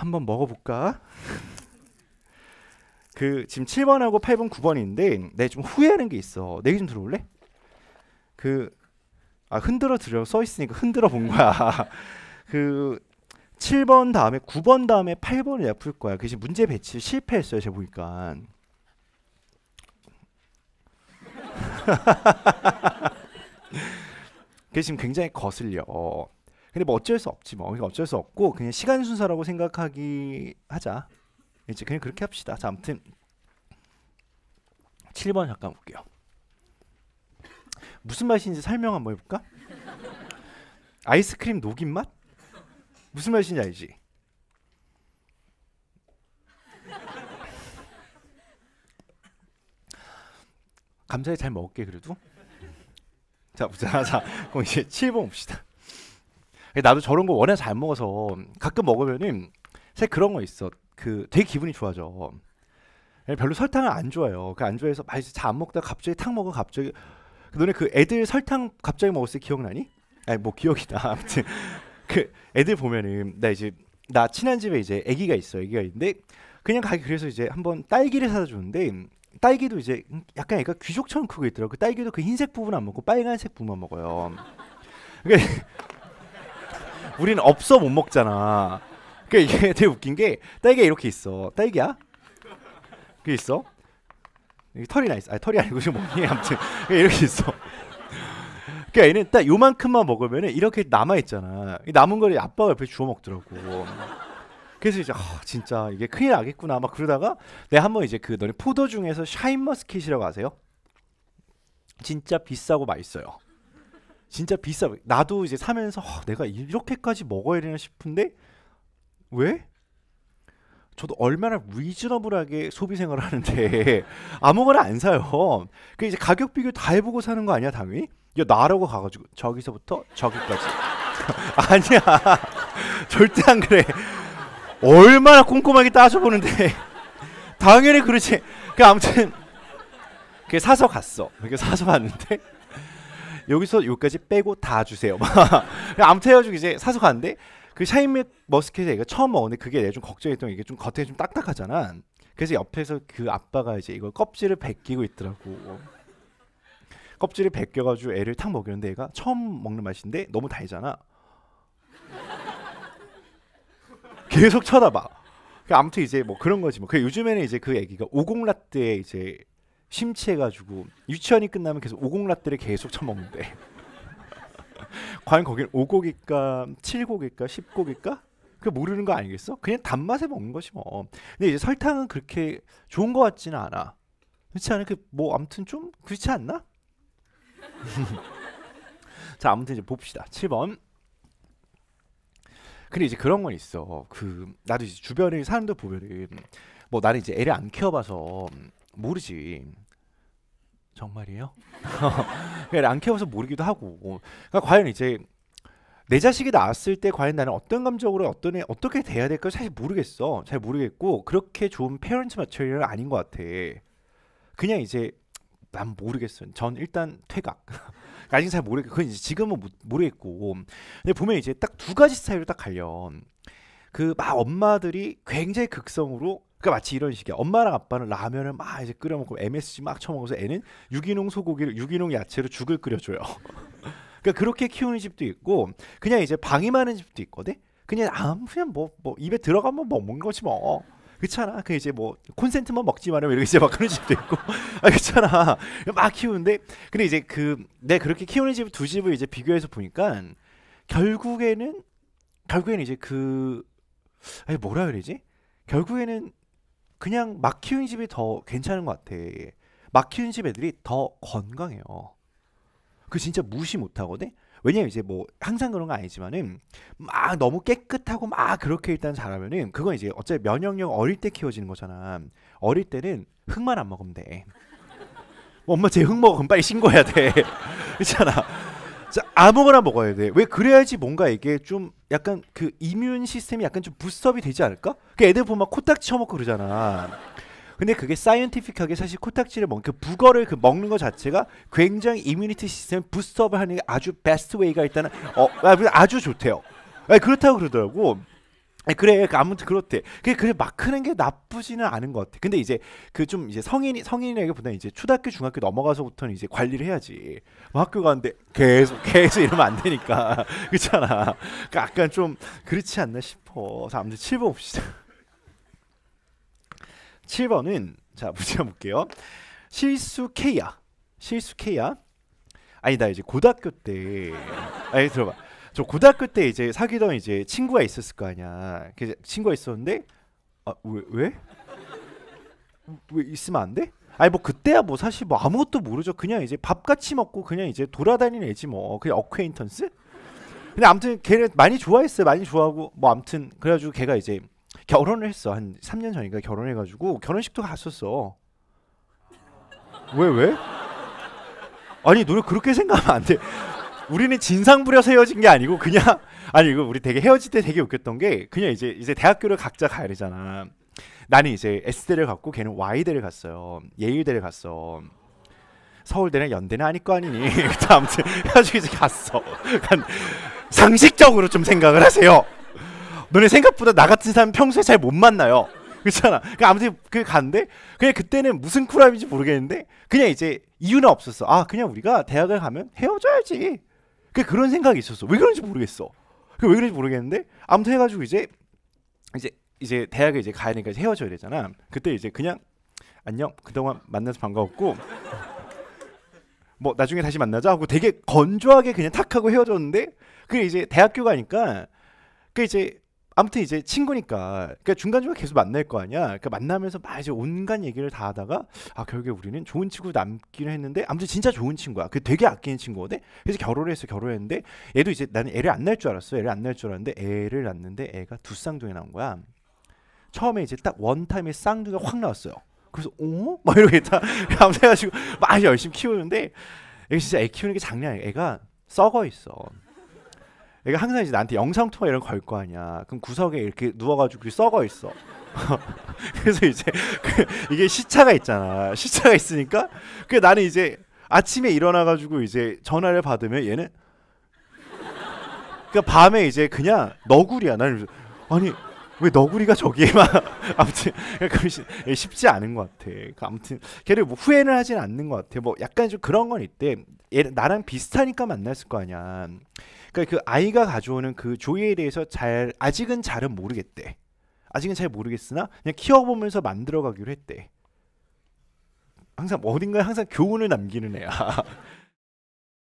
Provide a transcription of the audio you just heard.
한번 먹어볼까? 그 지금 7번하고 8번, 9번인데 내 좀 후회하는 게 있어. 내기 좀 들어올래? 그 아, 흔들어 드려 써 있으니까 흔들어 본 거야. 그 7번 다음에 9번 다음에 8번을 내풀 거야. 그래서 문제 배치 실패했어요. 제가 보니까. 그 지금 굉장히 거슬려. 근데 뭐 어쩔 수 없지 뭐 그러니까 어쩔 수 없고 그냥 시간 순서라고 생각하기 하자 이제 그냥 그렇게 합시다 자 아무튼 7번 잠깐 볼게요 무슨 맛인지 설명 한번 해볼까? 아이스크림 녹인 맛? 무슨 맛인지 알지? 감사히 잘 먹을게 그래도 자 보자 자 그럼 이제 7번 봅시다 그러니까 나도 저런 거 원해서 안 먹어서 가끔 먹으면은 사 그런 거 있어. 그 되게 기분이 좋아져. 예, 별로 설탕을 안 좋아해요. 그 안 좋아해서 맛있어 아, 잘안 먹다 갑자기 탕 먹어 갑자기 그 너네 그 애들 설탕 갑자기 먹었을 때 기억나니? 아니 뭐 기억이다. 아무튼 그 애들 보면은 나 이제 나 친한 집에 이제 아기가 있어. 아기가 있는데 그냥 가기 그래서 이제 한번 딸기를 사다 주는데 딸기도 이제 약간 애가 귀족처럼 크고 있더라고. 그 딸기도 그 흰색 부분 안 먹고 빨간색 부분만 먹어요. 그러니까 우리는 없어 못 먹잖아. 그니까 이게 되게 웃긴 게 딸기가 이렇게 있어. 딸기야? 그게 있어. 이게 털이 나 있어. 아니 털이 아니고 지금 뭐니? 아무튼 이렇게 있어. 그러니까 얘는 딱 요만큼만 먹으면 이렇게 남아 있잖아. 남은 거를 아빠가 옆에 주워 먹더라고. 그래서 이제 아, 진짜 이게 큰일 나겠구나 막 그러다가 내가 네, 한번 이제 그 너네 포도 중에서 샤인머스킷이라고 아세요? 진짜 비싸고 맛있어요. 진짜 비싸. 나도 이제 사면서 어, 내가 이렇게까지 먹어야 되나 싶은데 왜? 저도 얼마나 리즈너블하게 소비 생활을 하는데 아무거나 안 사요. 그 이제 가격 비교 다 해보고 사는 거 아니야 당연히? 야 나라고 가가지고 저기서부터 저기까지 아니야 절대 안 그래. 얼마나 꼼꼼하게 따져보는데 당연히 그렇지. 그 아무튼 그 사서 갔어. 그게 사서 갔는데. 여기서 여기까지 빼고 다 주세요. 아무튼 해가지고 이제 사서 가는데그 샤인 머스켓에 이거 처음 먹었는데 그게 내가 좀 걱정했던 이게 좀 겉에 좀 딱딱하잖아. 그래서 옆에서 그 아빠가 이제 이거 껍질을 벗기고 있더라고. 껍질을 벗겨가지고 애를 탁 먹이는데 애가 처음 먹는 맛인데 너무 달잖아. 계속 쳐다봐. 그러니까 아무튼 이제 뭐 그런 거지 뭐. 그 요즘에는 이제 그 애기가 오곡라떼 이제 심취해가지고 유치원이 끝나면 계속 오곡라떼를 계속 처먹는데 과연 거긴 오곡일까 칠곡일까 십곡일까 그 모르는 거 아니겠어? 그냥 단맛에 먹는 거지 뭐. 근데 이제 설탕은 그렇게 좋은 거 같지는 않아. 그렇지 않아? 그뭐 아무튼 좀 그렇지 않나? 자 아무튼 이제 봅시다. 7번. 근데 이제 그런 건 있어. 그 나도 이제 주변에 사람들 보면은 뭐 나는 이제 애를 안 키워봐서 모르지. 정말이에요? 안 키워서 모르기도 하고. 그러니까 과연 이제 내 자식이 낳았을 때 과연 나는 어떤 감정으로 어떤 애, 어떻게 돼야 될까 사실 모르겠어. 잘 모르겠고 그렇게 좋은 페어런츠 마처리얼 아닌 것 같아. 그냥 이제 난 모르겠어. 전 일단 퇴각. 그러니까 아직 잘 모르. 그건 이제 지금은 모르겠고. 근데 보면 이제 딱 두 가지 스타일로 딱 갈려. 그 막 엄마들이 굉장히 극성으로 그러니까 마치 이런 식이야. 엄마랑 아빠는 라면을 막 이제 끓여 먹고 MSG 막 쳐먹어서 애는 유기농 소고기를 유기농 야채로 죽을 끓여줘요. 그러니까 그렇게 키우는 집도 있고 그냥 이제 방임하는 집도 있거든. 그냥 아무 그냥 뭐, 뭐 입에 들어가면 뭐 먹는 거지 뭐. 그렇잖아. 그 이제 뭐 콘센트만 먹지 말면 이렇게 이제 막 그런 집도 있고. 아 그렇잖아. 막 키우는데 근데 이제 그내 네, 그렇게 키우는 집 두 집을 이제 비교해서 보니까 결국에는 결국에는 이제 그 아니 뭐라 그러지? 결국에는 그냥 막 키운 집이 더 괜찮은 것 같아. 막 키운 집 애들이 더 건강해요. 그 진짜 무시 못하거든. 왜냐면 이제 뭐 항상 그런 거 아니지만은 막 너무 깨끗하고 막 그렇게 일단 자라면은 그건 이제 어차피 면역력 어릴 때 키워지는 거잖아. 어릴 때는 흙만 안 먹으면 돼. 뭐 엄마 제 흙 먹으면 빨리 신고해야 돼. 그렇잖아. 아무거나 먹어야 돼. 왜 그래야지 뭔가 이게 좀 약간 그 이뮨 시스템이 약간 좀 부스업이 되지 않을까? 그 애들 보면 코딱지 쳐먹고 그러잖아. 근데 그게 사이언티픽하게 사실 코딱지를 먹는 그 북어를 그 먹는 것 자체가 굉장히 이뮤니티 시스템 부스업을 하는 게 아주 베스트 웨이가 일단은 어 아주 좋대요. 그렇다고 그러더라고. 네, 그래 그러니까 아무튼 그렇대 그래 그래 막 크는 게 나쁘지는 않은 것 같아 근데 이제 그 좀 이제 성인이 성인이라보다 이제 초등학교 중학교 넘어가서부터는 이제 관리를 해야지 뭐 학교 가는데 계속 계속 이러면 안 되니까 그렇잖아 그러니까 약간 좀 그렇지 않나 싶어 자 아무튼 7번 봅시다 7번은 자 문제 볼게요 실수 K야 실수 K야 아니다 이제 고등학교 때 아니 들어봐 저 고등학교 때 이제 사귀던 이제 친구가 있었을 거 아니야. 그 친구가 있었는데 아, 왜 왜? 왜 있으면 안 돼? 아니 뭐 그때야 뭐 사실 뭐 아무것도 모르죠. 그냥 이제 밥 같이 먹고 그냥 이제 돌아다니는 애지 뭐. 그냥 어쿠에인턴스 근데 아무튼 걔를 많이 좋아했어요. 많이 좋아하고 뭐 아무튼 그래가지고 걔가 이제 결혼을 했어. 한 3년 전인가 결혼해가지고 결혼식도 갔었어. 왜 왜? 아니 너네 그렇게 생각하면 안 돼. 우리는 진상 부려서 헤어진 게 아니고 그냥 아니 이거 우리 되게 헤어질 때 되게 웃겼던 게 그냥 이제 이제 대학교를 각자 가야 되잖아. 나는 이제 S대를 갔고 걔는 Y대를 갔어요. 예일대를 갔어. 서울대는 연대는 아닐 거 아니니. 아무튼 헤어지고 이제 갔어. 상식적으로 좀 생각을 하세요. 너네 생각보다 나 같은 사람 평소에 잘 못 만나요. 그렇잖아. 그러니까 아무튼 그 간데 그냥 그때는 무슨 쿨함인지 모르겠는데 그냥 이제 이유는 없었어. 아 그냥 우리가 대학을 가면 헤어져야지. 그 그런 생각이 있었어. 왜 그런지 모르겠어. 그왜 그런지 모르겠는데 아무튼 해가지고 이제 이제 이제 대학에 이제 가야 되니까 헤어져야 되잖아. 그때 이제 그냥 안녕 그동안 만나서 반가웠고 뭐 나중에 다시 만나자 하고 되게 건조하게 그냥 탁 하고 헤어졌는데 그게 이제 대학교 가니까 그 이제 아무튼 이제 친구니까 그러니까 중간중간 계속 만날 거 아니야. 그러니까 만나면서 막 이제 온갖 얘기를 다 하다가 아 결국에 우리는 좋은 친구 남기로 했는데 아무튼 진짜 좋은 친구야. 그 되게 아끼는 친구거든. 그래서 결혼을 했어 결혼했는데 얘도 이제 나는 애를 안 낳을 줄 알았어. 애를 안 낳을 줄 알았는데 애를 낳는데 애가 두 쌍둥이 나온 거야. 처음에 이제 딱 원타임에 쌍둥이가 확 나왔어요. 그래서 어? 막 이러고 있다. 아무튼 해가지고막 열심히 키우는데 이게 진짜 애 키우는 게 장난 아니야. 애가 썩어 있어. 애가 항상 이제 나한테 영상 통화 이런 걸 거 아니야. 그럼 구석에 이렇게 누워가지고 썩어 있어. 그래서 이제 그 이게 시차가 있잖아. 시차가 있으니까 그 나는 이제 아침에 일어나가지고 이제 전화를 받으면 얘는 그러니까 밤에 이제 그냥 너구리야. 나는 아니 왜 너구리가 저기에 막 아무튼 예, 쉽지 않은 것 같아. 그러니까 아무튼 걔를 뭐 후회는 하진 않는 것 같아. 뭐 약간 좀 그런 건 있대. 나랑 비슷하니까 만났을 거 아니야. 그러니까 그 아이가 가져오는 그 조예에 대해서 잘 아직은 잘은 모르겠대. 아직은 잘 모르겠으나 그냥 키워보면서 만들어가기로 했대. 항상 어딘가에 항상 교훈을 남기는 애야.